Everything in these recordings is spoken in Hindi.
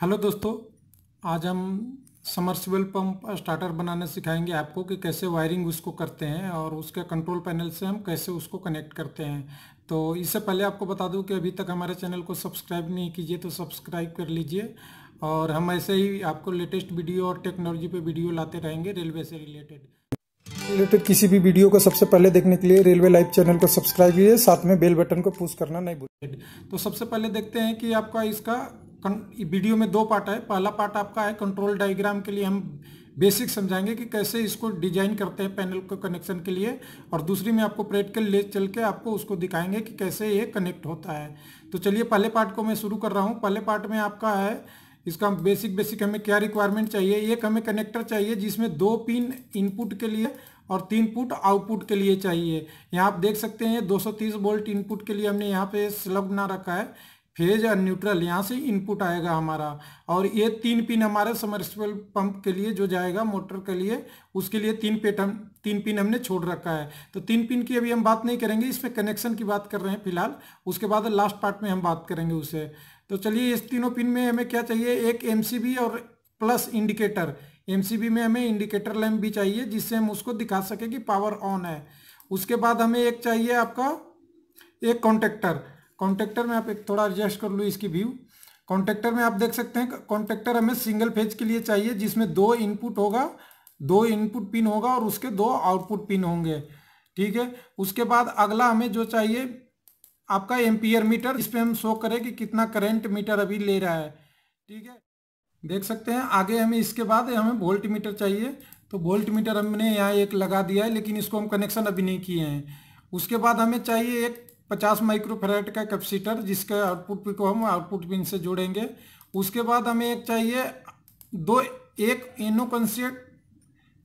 हेलो दोस्तों आज हम समर्सिबल पंप स्टार्टर बनाना सिखाएंगे आपको कि कैसे वायरिंग उसको करते हैं और उसके कंट्रोल पैनल से हम कैसे उसको कनेक्ट करते हैं तो इससे पहले आपको बता दूं कि अभी तक हमारे चैनल को सब्सक्राइब नहीं कीजिए तो सब्सक्राइब कर लीजिए और हम ऐसे ही आपको लेटेस्ट वीडियो और टेक्नोलॉजी पर वीडियो लाते रहेंगे रेलवे से रिलेटेड रिलेटेड किसी भी वीडियो को सबसे पहले देखने के लिए रेलवे लाइव चैनल को सब्सक्राइब कीजिए साथ में बेल बटन को पुश करना नहीं भूलिए तो सबसे पहले देखते हैं कि आपका इसका वीडियो में दो पार्ट है पहला पार्ट आपका है कंट्रोल डायग्राम के लिए हम बेसिक समझाएंगे कि कैसे इसको डिजाइन करते हैं पैनल को कनेक्शन के लिए और दूसरी में आपको प्रैक्टिकल ले चल के आपको उसको दिखाएंगे कि कैसे ये कनेक्ट होता है तो चलिए पहले पार्ट को मैं शुरू कर रहा हूँ पहले पार्ट में आपका है इसका बेसिक बेसिक हमें क्या रिक्वायरमेंट चाहिए एक हमें कनेक्टर चाहिए जिसमें दो पिन इनपुट के लिए और तीन पुट आउटपुट के लिए चाहिए यहाँ आप देख सकते हैं 230 वोल्ट इनपुट के लिए हमने यहाँ पे स्लब ना रखा है फेज और न्यूट्रल यहाँ से इनपुट आएगा हमारा और ये तीन पिन हमारे समर्सिबल पंप के लिए जो जाएगा मोटर के लिए उसके लिए तीन पेट हम तीन पिन हमने छोड़ रखा है तो तीन पिन की अभी हम बात नहीं करेंगे इसमें कनेक्शन की बात कर रहे हैं फिलहाल उसके बाद लास्ट पार्ट में हम बात करेंगे उसे तो चलिए इस तीनों पिन में हमें क्या चाहिए एक एम और प्लस इंडिकेटर एम में हमें इंडिकेटर लैम्प भी चाहिए जिससे हम उसको दिखा सकें कि पावर ऑन है उसके बाद हमें एक चाहिए आपका एक कॉन्टेक्टर कॉन्ट्रेक्टर में आप एक थोड़ा एडजस्ट कर लो इसकी व्यू कॉन्ट्रेक्टर में आप देख सकते हैं कॉन्टेक्टर हमें सिंगल फेज के लिए चाहिए जिसमें दो इनपुट होगा दो इनपुट पिन होगा और उसके दो आउटपुट पिन होंगे ठीक है उसके बाद अगला हमें जो चाहिए आपका एम्पियर मीटर इस पर हम शो करें कि कितना करेंट मीटर अभी ले रहा है ठीक है देख सकते हैं आगे हमें इसके बाद हमें वोल्ट मीटर चाहिए तो वोल्ट मीटर हमने यहाँ एक लगा दिया है लेकिन इसको हम कनेक्शन अभी नहीं किए हैं उसके बाद हमें चाहिए एक पचास माइक्रोफेराइट का कैपेसिटर जिसके आउटपुट पिन को हम आउटपुट पिन से जोड़ेंगे उसके बाद हमें एक चाहिए दो एक एनो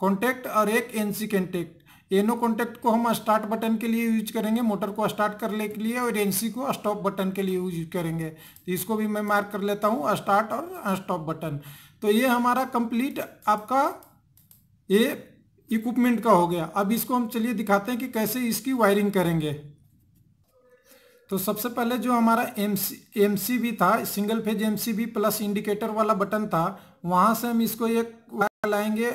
कॉन्टैक्ट और एक एनसी कॉन्टैक्ट एनो कॉन्टैक्ट को हम स्टार्ट बटन के लिए यूज करेंगे मोटर को स्टार्ट करने के लिए और एनसी को स्टॉप बटन के लिए यूज करेंगे तो इसको भी मैं मार्क कर लेता हूँ स्टार्ट और स्टॉप बटन तो ये हमारा कंप्लीट आपका ये इक्विपमेंट का हो गया अब इसको हम चलिए दिखाते हैं कि कैसे इसकी वायरिंग करेंगे तो सबसे पहले जो हमारा एम सी बी था single phase M C B plus indicator वाला बटन था वहाँ से हम इसको एक लाएंगे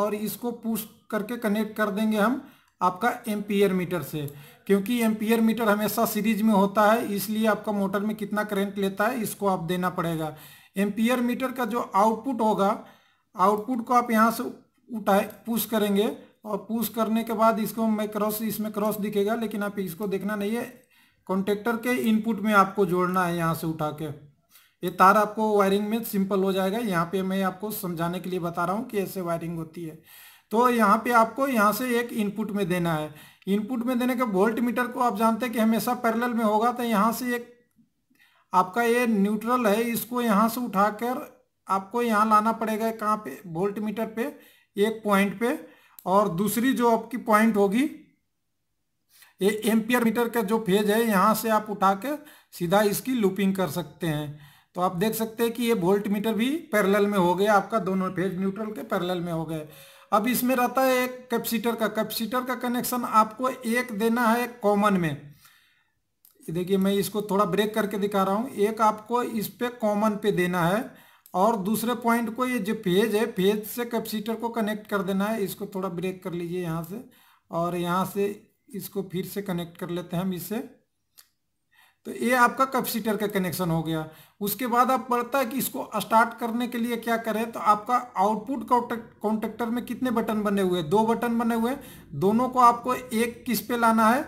और इसको पुश करके कनेक्ट कर देंगे हम आपका एम्पियर मीटर से क्योंकि एम्पियर मीटर हमेशा सीरीज में होता है इसलिए आपका मोटर में कितना करंट लेता है इसको आप देना पड़ेगा एम्पियर मीटर का जो आउटपुट होगा आउटपुट को आप यहाँ से उठाए पुश करेंगे और पुश करने के बाद इसको मैं क्रॉस इसमें क्रॉस दिखेगा लेकिन आप इसको देखना नहीं है कॉन्टेक्टर के इनपुट में आपको जोड़ना है यहाँ से उठा के ये तार आपको वायरिंग में सिंपल हो जाएगा यहाँ पे मैं आपको समझाने के लिए बता रहा हूँ कि ऐसे वायरिंग होती है तो यहाँ पे आपको यहाँ से एक इनपुट में देना है इनपुट में देने के वोल्ट मीटर को आप जानते हैं कि हमेशा पैरेलल में होगा तो यहाँ से एक आपका ये न्यूट्रल है इसको यहाँ से उठाकर आपको यहाँ लाना पड़ेगा कहाँ पे वोल्ट मीटर पे एक पॉइंट पे और दूसरी जो आपकी पॉइंट होगी ये एम्पियर मीटर का जो फेज है यहाँ से आप उठा के सीधा इसकी लूपिंग कर सकते हैं तो आप देख सकते हैं कि ये वोल्ट मीटर भी पैरेलल में हो गया आपका दोनों फेज न्यूट्रल के पैरेलल में हो गए अब इसमें रहता है एक कैपेसिटर का कैपेसिटर का कनेक्शन आपको एक देना है कॉमन में देखिए मैं इसको थोड़ा ब्रेक करके दिखा रहा हूँ एक आपको इस पर कॉमन पे देना है और दूसरे पॉइंट को ये जो फेज है फेज से कैपेसिटर को कनेक्ट कर देना है इसको थोड़ा ब्रेक कर लीजिए यहाँ से और यहाँ से इसको फिर से कनेक्ट कर लेते हैं हम इसे तो ये आपका कैपेसिटर का कनेक्शन हो गया उसके बाद आप पढ़ता है कि इसको स्टार्ट करने के लिए क्या करें तो आपका आउटपुट कॉन्टेक्टर में कितने बटन बने हुए दो बटन बने हुए दोनों को आपको एक किस पे लाना है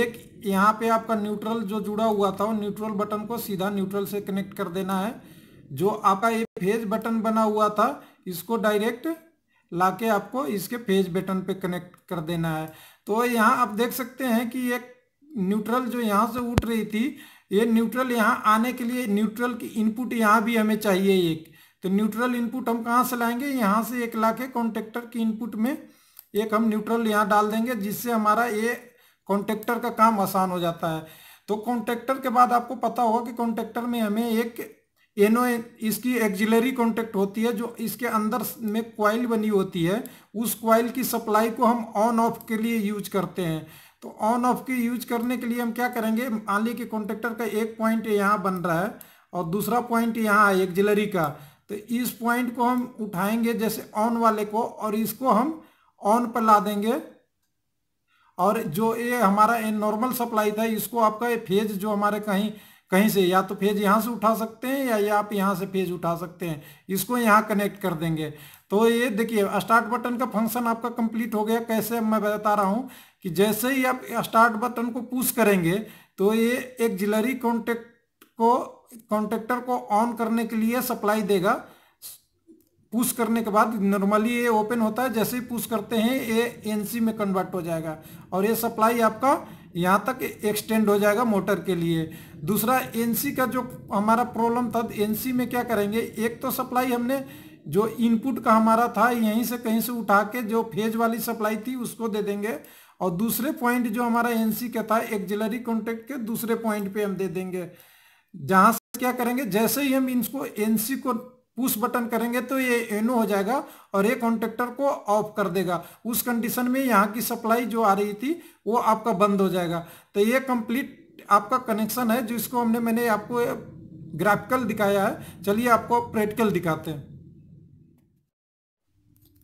एक यहाँ पे आपका न्यूट्रल जो जुड़ा हुआ था वो न्यूट्रल बटन को सीधा न्यूट्रल से कनेक्ट कर देना है जो आपका ये फेज बटन बना हुआ था इसको डायरेक्ट लाके आपको इसके फेज बटन पे कनेक्ट कर देना है तो यहाँ आप देख सकते हैं कि ये न्यूट्रल जो यहाँ से उठ रही थी ये न्यूट्रल यहाँ आने के लिए न्यूट्रल की इनपुट यहाँ भी हमें चाहिए एक तो न्यूट्रल इनपुट हम कहाँ से लाएंगे यहाँ से एक ला के कॉन्टेक्टर की इनपुट में एक हम न्यूट्रल यहाँ डाल देंगे जिससे हमारा ये कॉन्टेक्टर का काम आसान हो जाता है तो कॉन्टेक्टर के बाद आपको पता होगा कि कॉन्टेक्टर में हमें एक एनो इसकी एक्जिलरी कॉन्टेक्ट होती है जो इसके अंदर में क्वाइल बनी होती है उस क्वाइल की सप्लाई को हम ऑन ऑफ के लिए यूज करते हैं तो ऑन ऑफ के यूज करने के लिए हम क्या करेंगे आले के कॉन्टेक्टर का एक पॉइंट यहाँ बन रहा है और दूसरा पॉइंट यहाँ है एक्जिलरी का तो इस पॉइंट को हम उठाएंगे जैसे ऑन वाले को और इसको हम ऑन पर ला देंगे और जो ये हमारा नॉर्मल सप्लाई था इसको आपका फेज जो हमारे कहीं कहीं से या तो फेज यहाँ से उठा सकते हैं या आप यहाँ से फेज उठा सकते हैं इसको यहाँ कनेक्ट कर देंगे तो ये देखिए स्टार्ट बटन का फंक्शन आपका कंप्लीट हो गया कैसे मैं बता रहा हूँ कि जैसे ही आप स्टार्ट बटन को पुश करेंगे तो ये एक जिलरी कॉन्टेक्ट को कॉन्टेक्टर को ऑन करने के लिए सप्लाई देगा पुश करने के बाद नॉर्मली ये ओपन होता है जैसे ही पुश करते हैं ये एनसी में कन्वर्ट हो जाएगा और ये सप्लाई आपका यहाँ तक एक्सटेंड हो जाएगा मोटर के लिए दूसरा एनसी का जो हमारा प्रॉब्लम था एनसी में क्या करेंगे एक तो सप्लाई हमने जो इनपुट का हमारा था यहीं से कहीं से उठा के जो फेज वाली सप्लाई थी उसको दे देंगे और दूसरे पॉइंट जो हमारा एनसी का था एक्जिलरी कॉन्टेक्ट के दूसरे पॉइंट पे हम दे देंगे जहाँ से क्या करेंगे जैसे ही हम इनको एनसी को पुश बटन करेंगे तो ये एनो हो जाएगा और ये कॉन्टेक्टर को ऑफ कर देगा उस कंडीशन में यहाँ की सप्लाई जो आ रही थी वो आपका बंद हो जाएगा तो ये कंप्लीट आपका कनेक्शन है जिसको हमने मैंने आपको ग्राफिकल दिखाया है चलिए आपको प्रैक्टिकल दिखाते हैं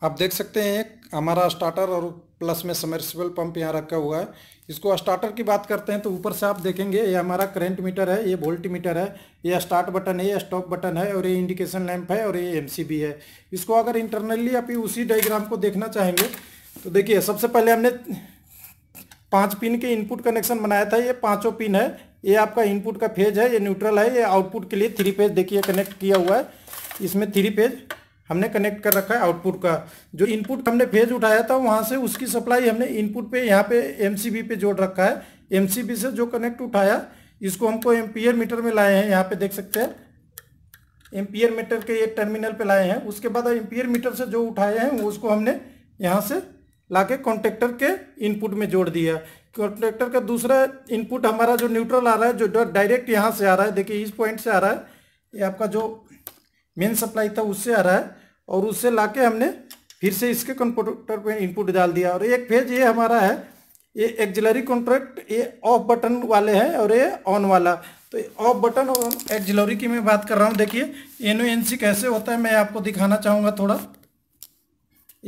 आप देख सकते हैं हमारा स्टार्टर और प्लस में समर्सिबल पंप यहाँ रखा हुआ है इसको स्टार्टर की बात करते हैं तो ऊपर से आप देखेंगे ये हमारा करेंट मीटर है ये वोल्ट मीटर है ये स्टार्ट बटन है ये स्टॉप बटन है और ये इंडिकेशन लैंप है और ये एमसीबी है इसको अगर इंटरनली आप उसी डायग्राम को देखना चाहेंगे तो देखिए सबसे पहले हमने पाँच पिन के इनपुट कनेक्शन बनाया था ये पाँचों पिन है ये आपका इनपुट का फेज है ये न्यूट्रल है ये आउटपुट के लिए थ्री फेज देखिए कनेक्ट किया हुआ है इसमें थ्री फेज हमने कनेक्ट कर रखा है आउटपुट का जो इनपुट हमने फेज उठाया था वहाँ से उसकी सप्लाई हमने इनपुट पे यहाँ पे एमसीबी पे जोड़ रखा है एमसीबी से जो कनेक्ट उठाया इसको हमको एम्पियर मीटर में लाए हैं यहाँ पे देख सकते हैं एम्पियर मीटर के एक टर्मिनल पे लाए हैं उसके बाद एम्पियर मीटर से जो उठाए हैं उसको हमने यहाँ से ला के कॉन्ट्रेक्टर के इनपुट में जोड़ दिया कॉन्ट्रेक्टर का दूसरा इनपुट हमारा जो न्यूट्रल आ रहा है जो डायरेक्ट यहाँ से आ रहा है देखिए इस पॉइंट से आ रहा है ये आपका जो मेन सप्लाई था उससे आ रहा है और उससे लाके हमने फिर से इसके कंप्यूटर पे इनपुट डाल दिया और एक फेज ये हमारा है ये एक्जिलरी कॉन्ट्रैक्ट ये ऑफ बटन वाले हैं और ये ऑन वाला तो ऑफ बटन और एक्जिलरी की मैं बात कर रहा हूँ देखिए एन एन सी कैसे होता है मैं आपको दिखाना चाहूँगा थोड़ा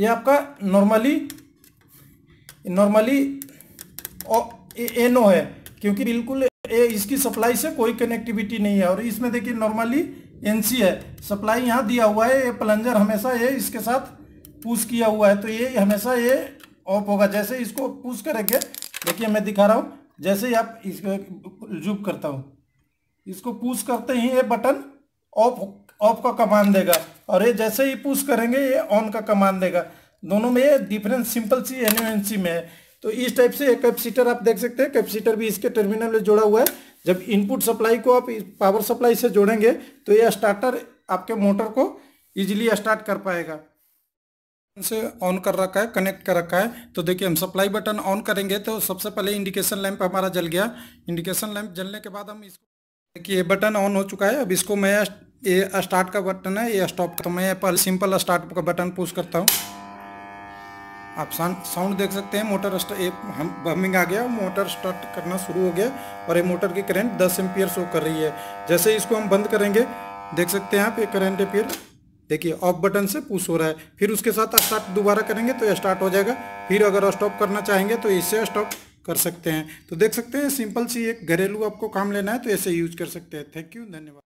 ये आपका नॉर्मली नॉर्मली एन ओ है क्योंकि बिल्कुल ए, इसकी सप्लाई से कोई कनेक्टिविटी नहीं है और इसमें देखिए नॉर्मली एन है सप्लाई यहाँ दिया हुआ है ये प्लंजर हमेशा ये इसके साथ पुश किया हुआ है तो ये हमेशा ये ऑफ होगा जैसे इसको पुश करेंगे देखिए मैं दिखा रहा हूँ जैसे ही आप इसको जूम करता हूँ इसको पुश करते ही ये बटन ऑफ ऑफ का कमान देगा और ये जैसे ही पुश करेंगे ये ऑन का कमान देगा दोनों में ये डिफरेंस सिंपल सी एन में है तो इस टाइप से कैपसीटर आप देख सकते हैं कैपसीटर भी इसके टर्मिनल में जुड़ा हुआ है जब इनपुट सप्लाई को आप पावर सप्लाई से जोड़ेंगे तो ये स्टार्टर आपके मोटर को इजीली स्टार्ट कर पाएगा से ऑन कर रखा है कनेक्ट कर रखा है तो देखिए हम सप्लाई बटन ऑन करेंगे तो सबसे पहले इंडिकेशन लैंप हमारा जल गया इंडिकेशन लैंप जलने के बाद हम इसको देखिए ये बटन ऑन हो चुका है अब इसको मैं ये स्टार्ट का बटन है ये स्टॉप तो मैं पहले सिंपल स्टार्ट का बटन पुश करता हूँ आप साउंड देख सकते हैं मोटर हम बमिंग आ गया मोटर स्टार्ट करना शुरू हो गया और ये मोटर की करंट 10 एम्पियर शो कर रही है जैसे इसको हम बंद करेंगे देख सकते हैं आप ये करंट एम्पियर देखिए ऑफ बटन से पुश हो रहा है फिर उसके साथ स्टार्ट दोबारा करेंगे तो ये स्टार्ट हो जाएगा फिर अगर स्टॉप करना चाहेंगे तो इससे स्टॉप कर सकते हैं तो देख सकते हैं सिंपल सी एक घरेलू आपको काम लेना है तो ऐसे यूज कर सकते हैं थैंक यू धन्यवाद